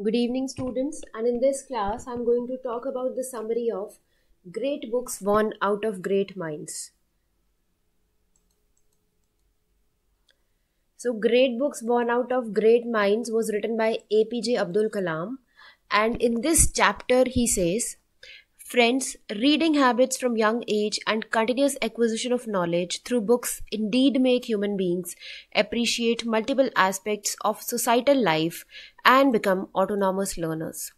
Good evening students and in this class I'm going to talk about the summary of Great Books born Out of Great Minds. So Great Books born Out of Great Minds was written by APJ Abdul Kalam and in this chapter he says Friends, reading habits from young age and continuous acquisition of knowledge through books indeed make human beings appreciate multiple aspects of societal life and become autonomous learners.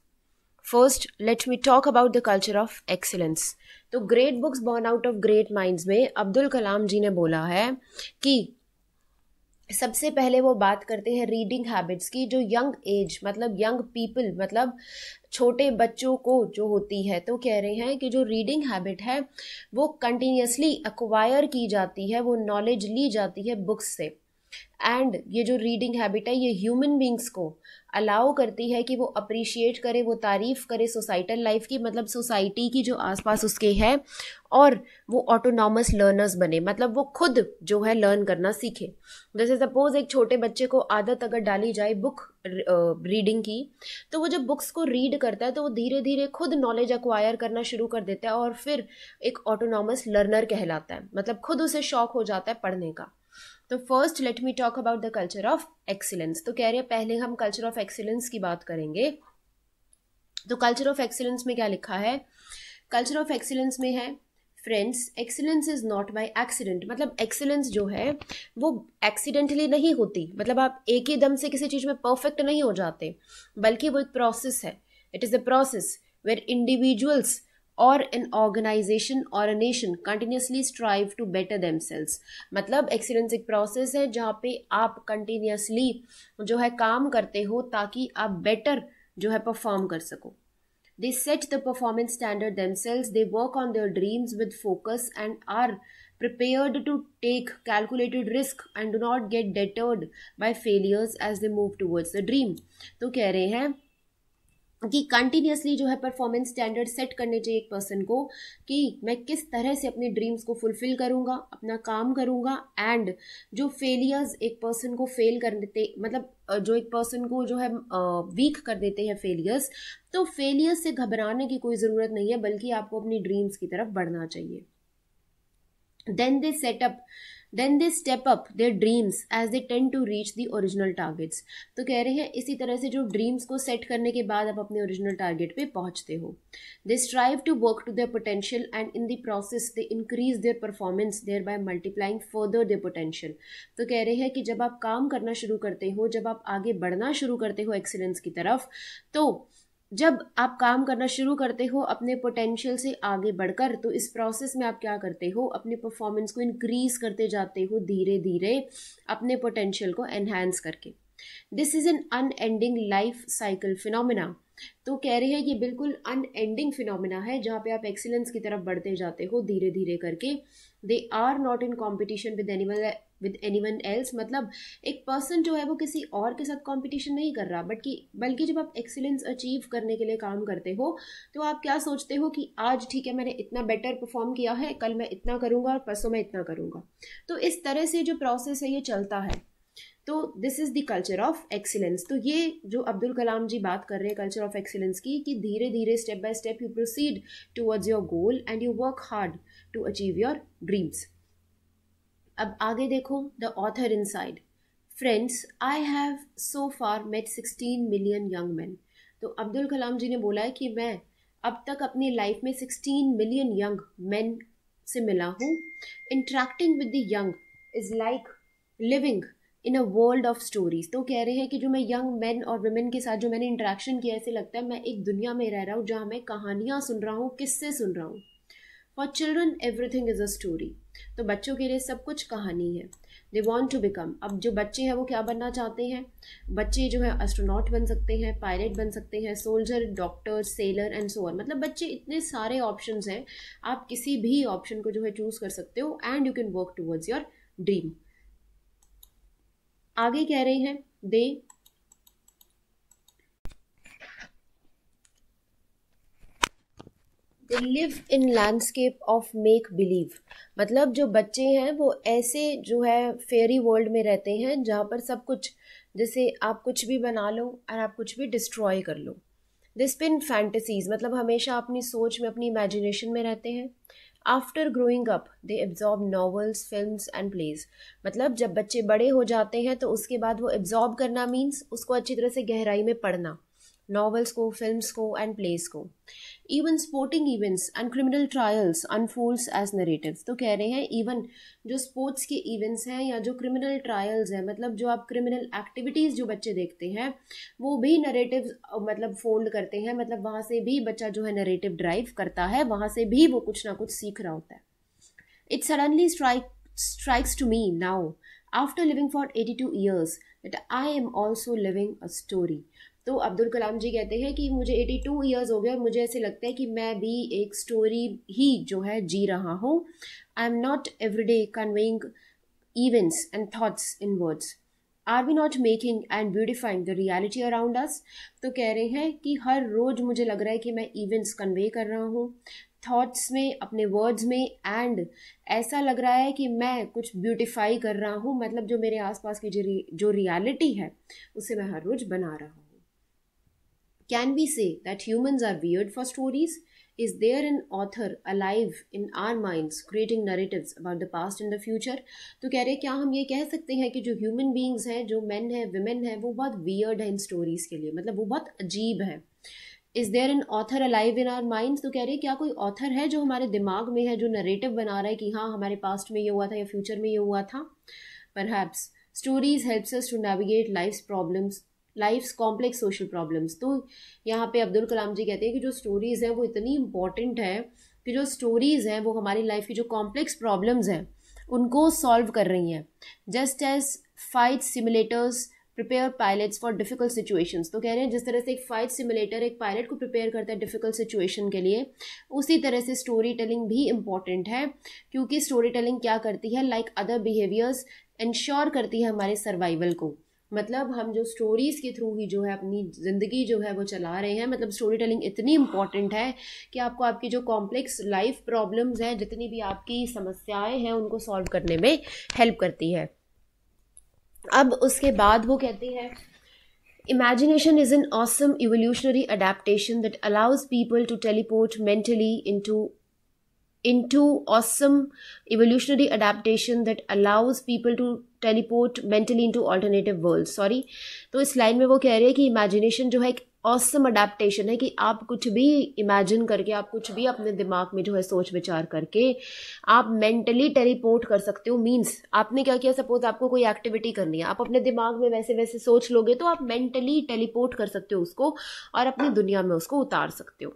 First, let me talk about the culture of excellence. तो great books born out of great minds में अब्दुल कलाम जी ने बोला है कि सबसे पहले वो बात करते हैं रीडिंग हैबिट्स की जो यंग एज मतलब यंग पीपल मतलब छोटे बच्चों को जो होती है तो कह रहे हैं कि जो रीडिंग हैबिट है वो कंटिन्यूसली अक्वायर की जाती है वो नॉलेज ली जाती है बुक्स से एंड ये जो रीडिंग हैबिट है ये ह्यूमन बींग्स को अलाउ करती है कि वो अप्रिशिएट करे वो तारीफ़ करे सोसाइटल लाइफ की मतलब सोसाइटी की जो आसपास उसके है और वो ऑटोनॉमस लर्नर्स बने मतलब वो खुद जो है लर्न करना सीखे जैसे सपोज़ एक छोटे बच्चे को आदत अगर डाली जाए बुक रीडिंग की तो वो जब बुक्स को रीड करता है तो वो धीरे धीरे खुद नॉलेज अक्वायर करना शुरू कर देता है और फिर एक ऑटोनॉमस लर्नर कहलाता है मतलब खुद उसे शौक हो जाता है पढ़ने का तो first let me talk about the culture of excellence तो कह रहे हैं पहले हम कल्चर ऑफ एक्सीलेंस की बात करेंगे तो कल्चर ऑफ एक्सीलेंस में क्या लिखा है कल्चर ऑफ एक्सीलेंस में है friends excellence is not by accident मतलब एक्सीलेंस जो है वो एक्सीडेंटली नहीं होती मतलब आप एक ही दम से किसी चीज़ में परफेक्ट नहीं हो जाते बल्कि वो एक प्रोसेस है it is a process where individuals और इन ऑर्गेनाइजेशन और a nation continuously strive to better them मतलब एक्सीलेंस एक प्रोसेस है जहाँ पे आप कंटिन्यूसली जो है काम करते हो ताकि आप बेटर जो है परफॉर्म कर सको they set the performance standard themselves they work on their dreams with focus and are prepared to take calculated risk and do not get deterred by failures as they move towards the dream तो कह रहे हैं कि continuously जो है performance standard set करने चाहिए एक पर्सन को कि मैं किस तरह से अपने ड्रीम्स को फुलफिल करूँगा अपना काम करूँगा एंड जो फेलियर्स एक पर्सन को फेल कर देते मतलब जो एक पर्सन को जो है वीक कर देते हैं फेलियर्स तो फेलियर्स से घबराने की कोई ज़रूरत नहीं है बल्कि आपको अपनी ड्रीम्स की तरफ बढ़ना चाहिए then they set up then they step up their dreams as they tend to reach the original targets तो कह रहे हैं इसी तरह से जो ड्रीम्स को सेट करने के बाद आप अपने ओरिजिनल टारगेट पे पहुंचते हो they strive to work to their potential and in the process they increase their performance their by multiplying further their potential तो कह रहे हैं कि जब आप काम करना शुरू करते हो जब आप आगे बढ़ना शुरू करते हो एक्सीलेंस की तरफ तो जब आप काम करना शुरू करते हो अपने पोटेंशियल से आगे बढ़कर तो इस प्रोसेस में आप क्या करते हो अपने परफॉर्मेंस को इंक्रीज करते जाते हो धीरे धीरे अपने पोटेंशियल को एनहेंस करके this is an unending life cycle phenomena तो कह रहे हैं ये बिल्कुल अनएंडिंग फिनोमिना है जहाँ पे आप एक्सीलेंस की तरफ बढ़ते जाते हो धीरे धीरे करके they are not in competition with animal with anyone else मतलब एक पर्सन जो है वो किसी और के साथ कॉम्पिटिशन नहीं कर रहा बट कि बल्कि जब आप एक्सीलेंस अचीव करने के लिए काम करते हो तो आप क्या सोचते हो कि आज ठीक है मैंने इतना बेटर परफॉर्म किया है कल मैं इतना करूँगा और परसों मैं इतना करूँगा तो इस तरह से जो प्रोसेस है ये चलता है तो this is the culture of excellence तो ये जो अब्दुल कलाम जी बात कर रहे हैं कल्चर ऑफ एक्सीलेंस की कि धीरे धीरे step by step you proceed towards your goal and you work hard to achieve your dreams अब आगे देखो the author inside friends I have so far met sixteen million young man तो अब्दुल कलाम जी ने बोला है कि मैं अब तक अपनी लाइफ में सिक्सटीन मिलियन यंग मैन से मिला हूँ interacting with the young is like living in a world of stories तो कह रहे हैं कि जो मैं यंग मैन और वुमेन के साथ जो मैंने इंटरेक्शन किया ऐसे लगता है मैं एक दुनिया में रह रहा हूँ जहाँ मैं कहानियाँ सुन रहा हूँ किससे सुन रहा हूँ for children everything is a story तो बच्चों के लिए सब कुछ कहानी है दे वॉन्ट टू बिकम अब जो बच्चे हैं वो क्या बनना चाहते हैं बच्चे जो है एस्ट्रोनॉट बन सकते हैं पायलट बन सकते हैं soldier doctor sailor and so soar मतलब बच्चे इतने सारे ऑप्शन हैं आप किसी भी ऑप्शन को जो है चूज़ कर सकते हो and you can work towards your dream आगे कह रहे हैं they live in landscape of make believe मतलब जो बच्चे हैं वो ऐसे जो है फेरी वर्ल्ड में रहते हैं जहाँ पर सब कुछ जैसे आप कुछ भी बना लो और आप कुछ भी डिस्ट्रॉय कर लो दिस पिन फैंटसीज मतलब हमेशा अपनी सोच में अपनी इमेजिनेशन में रहते हैं after growing up they absorb novels film and plays मतलब जब बच्चे बड़े हो जाते हैं तो उसके बाद वो एब्जॉर्ब करना मीन्स उसको अच्छी तरह से गहराई में पढ़ना नावल्स को फिल्म को एंड प्लेज को even sporting events and criminal trials unfolds as narrative तो कह रहे हैं इवन जो स्पोर्ट्स के इवेंट्स हैं या जो क्रिमिनल ट्रायल्स हैं मतलब जो आप क्रिमिनल एक्टिविटीज़ जो बच्चे देखते हैं वो भी नरेटिव मतलब फोल्ड करते हैं मतलब वहाँ से भी बच्चा जो है नरेटिव ड्राइव करता है वहाँ से भी वो कुछ ना कुछ सीख रहा होता है it suddenly strike to me now after living for eighty two years that I am also living a story तो अब्दुल कलाम जी कहते हैं कि मुझे 82 इयर्स हो गए और मुझे ऐसे लगता है कि मैं भी एक स्टोरी ही जो है जी रहा हूँ I am not every day conveying events and thoughts in words are we not making and beautifying the reality around us तो कह रहे हैं कि हर रोज़ मुझे लग रहा है कि मैं इवेंट्स कन्वे कर रहा हूँ थॉट्स में अपने वर्ड्स में एंड ऐसा लग रहा है कि मैं कुछ ब्यूटिफाई कर रहा हूँ मतलब जो मेरे आसपास की जो रियलिटी है उसे मैं हर रोज़ बना रहा हूँ Can we say that humans are weird for stories? Is there an author alive in our minds creating narratives about the past and the future? तो कह रहे क्या हम ये कह सकते हैं कि जो ह्यूमन बींग्स हैं जो मैन हैं वुमेन हैं वो बहुत वियर्ड हैं इन स्टोरीज़ के लिए मतलब वो बहुत अजीब है is there an author alive in our mind तो कह रहे हैं क्या कोई ऑथर है जो हमारे दिमाग में है जो नरेटिव बना रहा है कि हाँ हमारे पास्ट में ये हुआ था या फ्यूचर में ये हुआ था perhaps stories helps us to navigate life problems life's complex social problems तो यहाँ पे अब्दुल कलाम जी कहते हैं कि जो स्टोरीज़ हैं वो इतनी इम्पॉर्टेंट है कि जो स्टोरीज़ हैं वो हमारी लाइफ की जो कॉम्प्लेक्स प्रॉब्लम्स हैं उनको सॉल्व कर रही हैं just as fight simulators prepare pilots for difficult situations तो कह रहे हैं जिस तरह से एक फाइट सिमुलेटर एक पायलट को प्रिपेयर करता है डिफिकल्ट सिचुएशन के लिए उसी तरह से स्टोरी टेलिंग भी इम्पॉर्टेंट है क्योंकि स्टोरी टेलिंग क्या करती है लाइक अदर बिहेवियर्स इंश्योर करती है हमारे सर्वाइवल को मतलब हम जो स्टोरीज के थ्रू ही जो है अपनी ज़िंदगी जो है वो चला रहे हैं मतलब स्टोरी टेलिंग इतनी इंपॉर्टेंट है कि आपको आपकी जो कॉम्प्लेक्स लाइफ प्रॉब्लम्स हैं जितनी भी आपकी समस्याएं हैं उनको सॉल्व करने में हेल्प करती है अब उसके बाद वो कहती है imagination is an awesome evolutionary adaptation that allows people to teleport mentally in to in to awesome evolutionary adaptation that allows teleport mentally into alternative world sorry तो इस लाइन में वो कह रहे हैं कि इमेजिनेशन जो है एक औसम अडेप्टेशन है कि आप कुछ भी इमेजिन करके आप कुछ भी अपने दिमाग में जो है सोच विचार करके आप मेंटली टेलीपोर्ट कर सकते हो मीन्स आपने क्या किया सपोज आपको कोई एक्टिविटी करनी है आप अपने दिमाग में वैसे वैसे सोच लोगे तो आप मेंटली टेलीपोर्ट कर सकते हो उसको और अपनी दुनिया में उसको उतार सकते हो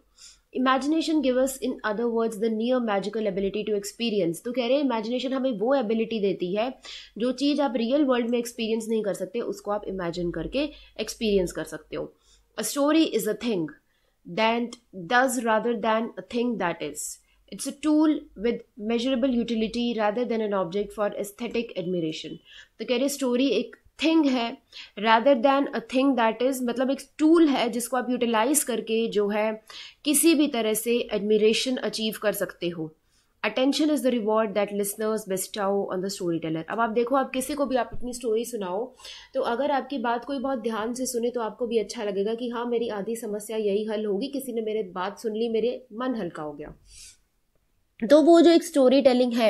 imagination give us in other words the near magical ability to experience तो कह रहे हैं इमेजिनेशन हमें वो एबिलिटी देती है जो चीज़ आप रियल वर्ल्ड में एक्सपीरियंस नहीं कर सकते उसको आप इमेजिन करके एक्सपीरियंस कर सकते हो a story is a thing that does rather than a thing that is it's a tool with measurable utility rather than an object for aesthetic admiration तो कह रहे स्टोरी एक थिंग है rather than a thing that is मतलब एक tool है जिसको आप यूटिलाइज करके जो है किसी भी तरह से एडमिरेशन अचीव कर सकते हो attention is the reward that listeners bestow on the storyteller अब आप देखो आप किसी को भी आप अपनी स्टोरी सुनाओ तो अगर आपकी बात कोई बहुत ध्यान से सुने तो आपको भी अच्छा लगेगा कि हाँ मेरी आधी समस्या यही हल होगी किसी ने मेरे बात सुन ली मेरे मन हल्का हो गया तो वो जो एक स्टोरी टेलिंग है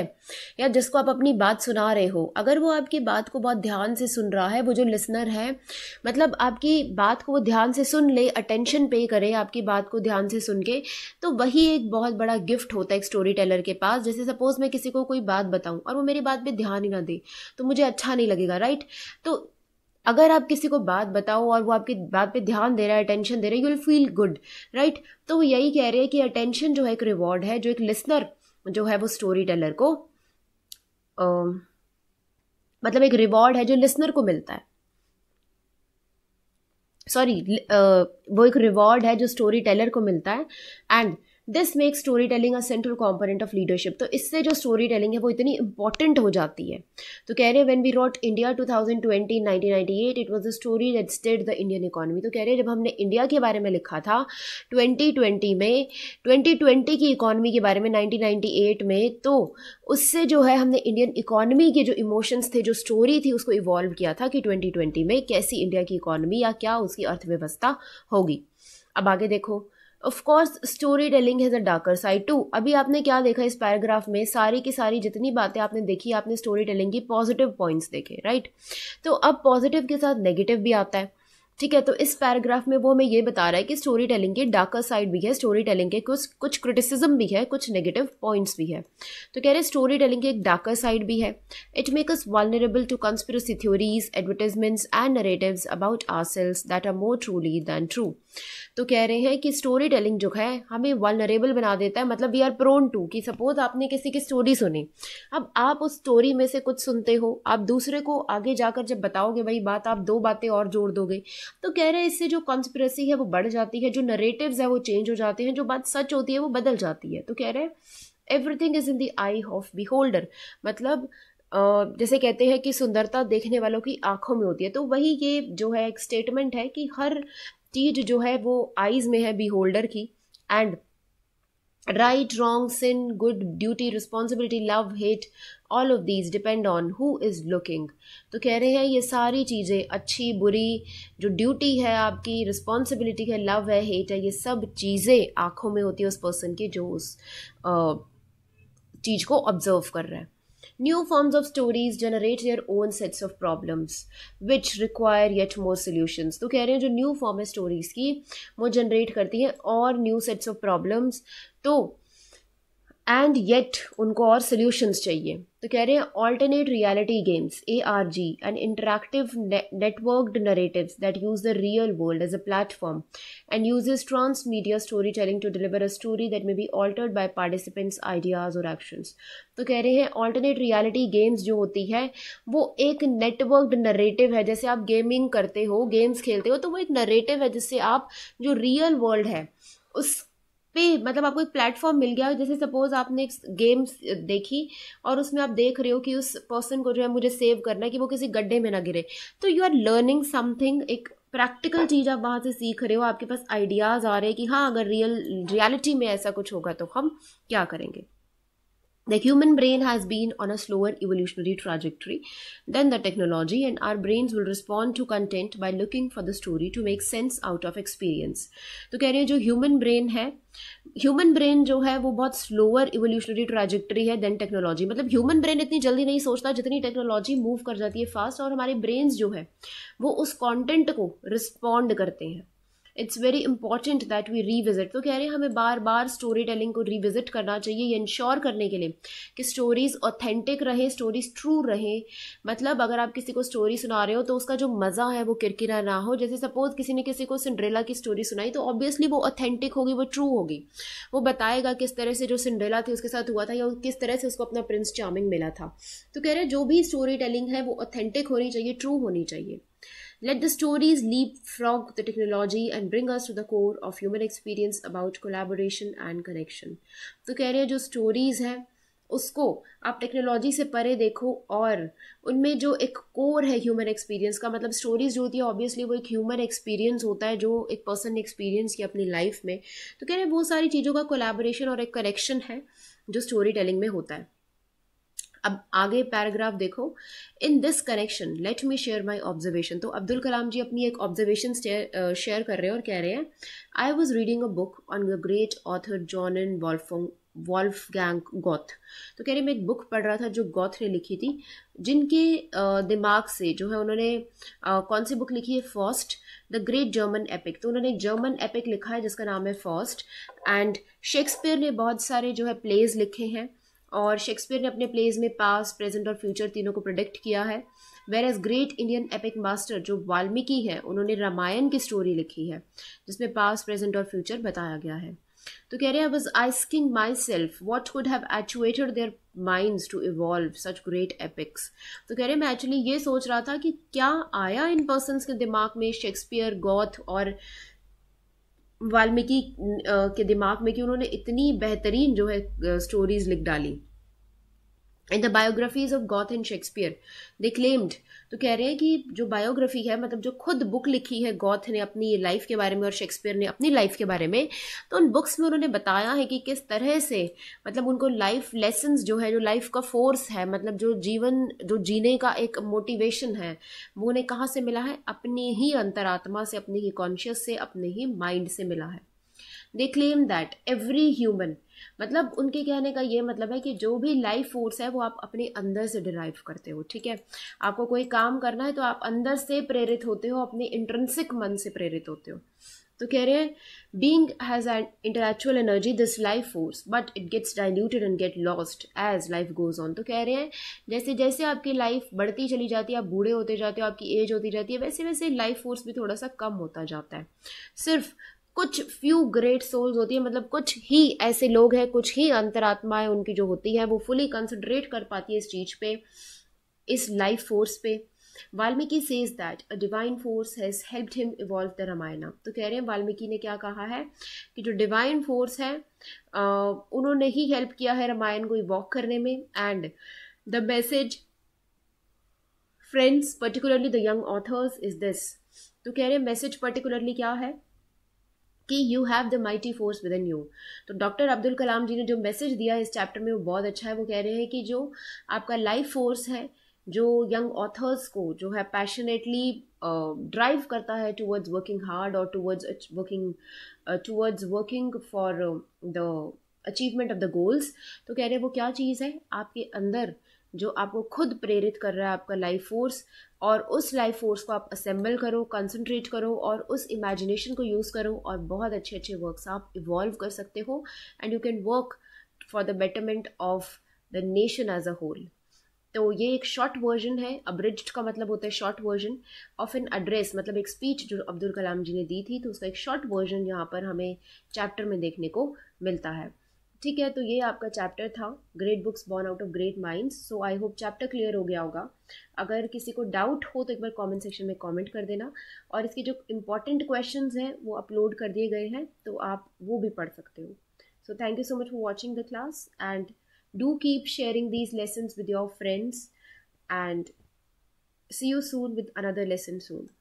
या जिसको आप अपनी बात सुना रहे हो अगर वो आपकी बात को बहुत ध्यान से सुन रहा है वो जो लिसनर है मतलब आपकी बात को वो ध्यान से सुन ले अटेंशन पे करे आपकी बात को ध्यान से सुन के तो वही एक बहुत बड़ा गिफ्ट होता है एक स्टोरी टेलर के पास जैसे सपोज़ मैं किसी को कोई बात बताऊँ और वो मेरी बात पर ध्यान ही ना दे तो मुझे अच्छा नहीं लगेगा राइट तो अगर आप किसी को बात बताओ और वो आपकी बात पे ध्यान दे रहा है अटेंशन दे रहा है you will feel good right तो वो यही कह रहे हैं कि अटेंशन जो है एक रिवॉर्ड है जो एक लिसनर जो है वो स्टोरी टेलर को आ, मतलब एक रिवॉर्ड है जो लिसनर को मिलता है सॉरी वो एक रिवॉर्ड है जो स्टोरी टेलर को मिलता है and this make storytelling a central component of leadership तो इससे जो स्टोरी टेलिंग है वो इतनी इंपॉर्टेंट हो जाती है तो कह रहे हैं when we wrote India two thousand twenty nineteen ninety eight it was a story that stayed the Indian economy तो कह रहे हैं जब हमने इंडिया के बारे में लिखा था ट्वेंटी ट्वेंटी में ट्वेंटी ट्वेंटी की इकोनॉमी के बारे में नाइनटीन नाइनटी एट में तो उससे जो है हमने इंडियन इकोनॉमी के जो इमोशंस थे जो स्टोरी थी उसको इवॉल्व किया था कि ट्वेंटी ट्वेंटी में कैसी इंडिया की इकोनॉमी या क्या उसकी अर्थव्यवस्था होगी अब आगे देखो of course storytelling has a darker side too अभी आपने क्या देखा इस पैराग्राफ में सारी की सारी जितनी बातें आपने देखी आपने स्टोरी टेलिंग की पॉजिटिव पॉइंट्स देखे राइट तो अब पॉजिटिव के साथ नेगेटिव भी आता है ठीक है तो इस पैराग्राफ में वो हमें ये बता रहा है कि स्टोरी टेलिंग के डार्कर साइड भी है स्टोरी टेलिंग के कुछ कुछ क्रिटिसिज्म भी है कुछ नेगेटिव पॉइंट्स भी है तो कह रहे स्टोरी टेलिंग की एक डार्कर साइड भी है it make us vulnerable to conspiracy theories advertisements and narrative about our selves that are more truly than true तो कह रहे हैं कि स्टोरी टेलिंग जो है हमें वनरेबल बना देता है मतलब वी आर प्रोन टू कि सपोज आपने किसी की स्टोरी सुनी अब आप उस स्टोरी में से कुछ सुनते हो आप दूसरे को आगे जाकर जब बताओगे भाई बात आप दो बातें और जोड़ दोगे तो कह रहे हैं इससे जो कॉन्स्परेसी है वो बढ़ जाती है जो नरेटिव है वो चेंज हो जाते हैं जो बात सच होती है वो बदल जाती है तो कह रहे हैं everything is in the eye of beholder मतलब जैसे कहते हैं कि सुंदरता देखने वालों की आंखों में होती है तो वही ये जो है एक स्टेटमेंट है कि हर टीट जो है वो आईज में है बी होल्डर की and right wrong sin good duty responsibility love hate all of these depend on who is looking तो कह रहे हैं ये सारी चीज़ें अच्छी बुरी जो ड्यूटी है आपकी रिस्पॉन्सिबिलिटी है लव है हेट है ये सब चीज़ें आँखों में होती है उस पर्सन की जो उस चीज़ को ऑब्जर्व कर रहा है New forms of stories generate their own sets of problems, which require yet more solutions. तो कह रहे हैं जो न्यू फॉर्म है स्टोरीज की वो जनरेट करती हैं और न्यू सेट्स ऑफ प्रॉब्लम्स तो एंड येट उनको और सोल्यूशंस चाहिए तो कह रहे हैं alternate reality games A R G and interactive networked narrative that use the real world as a platform and use is transmedia storytelling to deliver a story that may be altered by participants ideas और actions तो कह रहे हैं alternate reality games जो होती है वो एक नेटवर्कड नरेटिव है जैसे आप गेमिंग करते हो गेम्स खेलते हो तो वो एक नरेटिव है जिससे आप जो रियल वर्ल्ड है उस पे मतलब आपको एक प्लेटफॉर्म मिल गया जैसे सपोज आपने एक गेम्स देखी और उसमें आप देख रहे हो कि उस पर्सन को जो है मुझे सेव करना है कि वो किसी गड्ढे में ना गिरे तो यू आर लर्निंग समथिंग एक प्रैक्टिकल चीज़ आप वहाँ से सीख रहे हो आपके पास आइडियाज़ आ रहे हैं कि हाँ अगर रियल रियलिटी में ऐसा कुछ होगा तो हम क्या करेंगे The human brain has been on a slower evolutionary trajectory than the technology, and our brains will respond to content by looking for the story to make sense out of experience. तो कह रहे हैं जो human brain है human brain जो है वो बहुत slower evolutionary trajectory है than technology मतलब human brain इतनी जल्दी नहीं सोचता जितनी technology move कर जाती है fast और हमारे brains जो है वो उस content को respond करते हैं it's very important that we revisit तो कह रहे हैं हमें बार बार स्टोरी टेलिंग को रिविजिट करना चाहिए ये इंश्योर करने के लिए कि स्टोरीज ऑथेंटिक रहें स्टोरीज ट्रू रहें मतलब अगर आप किसी को स्टोरी सुना रहे हो तो उसका जो मज़ा है वो किरकिरा ना हो जैसे सपोज किसी ने किसी को सिंड्रेला की स्टोरी सुनाई तो ऑब्वियसली वो ऑथेंटिक होगी वो ट्रू होगी वो बताएगा किस तरह से जो सिंड्रेला थी उसके साथ हुआ था या किस तरह से उसको अपना प्रिंस चार्मिंग मिला था तो कह रहे हैं जो भी स्टोरी टेलिंग है वो ऑथेंटिक होनी चाहिए ट्रू होनी चाहिए Let the stories leapfrog the technology and bring us to the core of human experience about collaboration and connection. तो कह रहे हैं जो stories हैं उसको आप टेक्नोलॉजी से परे देखो और उनमें जो एक कोर है ह्यूमन एक्सपीरियंस का मतलब स्टोरीज जो होती है ऑब्वियसली वो एक ह्यूमन एक्सपीरियंस होता है जो एक पर्सन ने एक्सपीरियंस किया अपनी लाइफ में तो कह रहे हैं बहुत सारी चीज़ों का कोलैबोरेशन और एक कनेक्शन है जो स्टोरी टेलिंग में होता है अब आगे पैराग्राफ देखो in this connection let me share my observation तो अब्दुल कलाम जी अपनी एक ऑब्जर्वेशन शेयर कर रहे हैं और कह रहे हैं I was reading a book on the great author Johann Wolfgang Wolfgang Goethe तो कह रहे मैं एक बुक पढ़ रहा था जो गौथ ने लिखी थी जिनके दिमाग से जो है उन्होंने कौन सी बुक लिखी है first the great German epic तो उन्होंने एक जर्मन एपिक लिखा है जिसका नाम है फर्स्ट एंड शेक्सपियर ने बहुत सारे जो है प्लेज लिखे हैं और शेक्सपियर ने अपने प्लेज में पास प्रेजेंट और फ्यूचर तीनों को प्रोडिक्ट किया है whereas great Indian epic master जो वाल्मीकि हैं उन्होंने रामायण की स्टोरी लिखी है जिसमें पास प्रेजेंट और फ्यूचर बताया गया है तो कह रहे हैं was asking myself what would have actuated their mind to evolve such great epics तो कह रहे हैं मैं एक्चुअली ये सोच रहा था कि क्या आया इन पर्सन के दिमाग में शेक्सपियर गौथ और वाल्मीकि के दिमाग में कि उन्होंने इतनी बेहतरीन जो है स्टोरीज लिख डाली in the biographies of Goethe and Shakespeare they claimed तो कह रहे हैं कि जो बायोग्राफी है मतलब जो खुद बुक लिखी है गॉथ ने अपनी लाइफ के बारे में और शेक्सपियर ने अपनी लाइफ के बारे में तो उन बुक्स में उन्होंने बताया है कि किस तरह से मतलब उनको लाइफ लेसन्स जो है जो लाइफ का फोर्स है मतलब जो जीवन जो जीने का एक मोटिवेशन है वो उन्हें कहाँ से मिला है अपनी ही अंतरात्मा से अपनी ही कॉन्शियस से अपने ही माइंड से मिला है they claim that every human मतलब उनके कहने का ये मतलब है कि जो भी लाइफ फोर्स है वो आप अपने अंदर से डिराइव करते हो ठीक है आपको कोई काम करना है तो आप अंदर से प्रेरित होते हो अपने इंट्रेंसिक मन से प्रेरित होते हो तो कह रहे हैं being has an intellectual energy this life force but it gets diluted and get lost as life goes on तो कह रहे हैं जैसे जैसे आपकी लाइफ बढ़ती चली जाती है आप बूढ़े होते जाते हो आपकी एज होती जाती है वैसे वैसे लाइफ फोर्स भी थोड़ा सा कम होता जाता है सिर्फ कुछ फ्यू ग्रेट सोल्स होती है मतलब कुछ ही ऐसे लोग हैं कुछ ही अंतरात्माएं उनकी जो होती है वो फुली कंसनट्रेट कर पाती है इस चीज पे इस लाइफ फोर्स पे Valmiki says that a divine force has helped him evolve the Ramayana तो कह रहे हैं वाल्मीकि ने क्या कहा है कि जो डिवाइन फोर्स है उन्होंने ही हेल्प किया है रामायण को इवॉक करने में and the message friends particularly the young authors is this तो कह रहे हैं मैसेज पर्टिकुलरली क्या है कि you have the mighty force within you तो डॉक्टर अब्दुल कलाम जी ने जो मैसेज दिया है इस चैप्टर में वो बहुत अच्छा है वो कह रहे हैं कि जो आपका लाइफ फोर्स है जो यंग ऑथर्स को जो है पैशनेटली ड्राइव करता है टूवर्ड्स वर्किंग हार्ड और towards working towards working for the achievement of the goals तो कह रहे हैं वो क्या चीज़ है आपके अंदर जो आपको खुद प्रेरित कर रहा है आपका लाइफ फोर्स और उस लाइफ फोर्स को आप असेंबल करो कंसंट्रेट करो और उस इमेजिनेशन को यूज़ करो और बहुत अच्छे अच्छे वर्क्स आप इवॉल्व कर सकते हो and you can work for the betterment of the nation as a whole तो ये एक शॉर्ट वर्जन है अब्रिज का मतलब होता है short version of an address मतलब एक स्पीच जो अब्दुल कलाम जी ने दी थी तो उसका एक शॉर्ट वर्जन यहाँ पर हमें चैप्टर में देखने को मिलता है ठीक है तो ये आपका चैप्टर था great books born out of great minds so I hope chapter clear हो गया होगा अगर किसी को डाउट हो तो एक बार कमेंट सेक्शन में कमेंट कर देना और इसके जो इंपॉर्टेंट क्वेश्चंस हैं वो अपलोड कर दिए गए हैं तो आप वो भी पढ़ सकते हो so thank you so much for watching the class and do keep sharing these lesson with your friends and see you soon with another lesson soon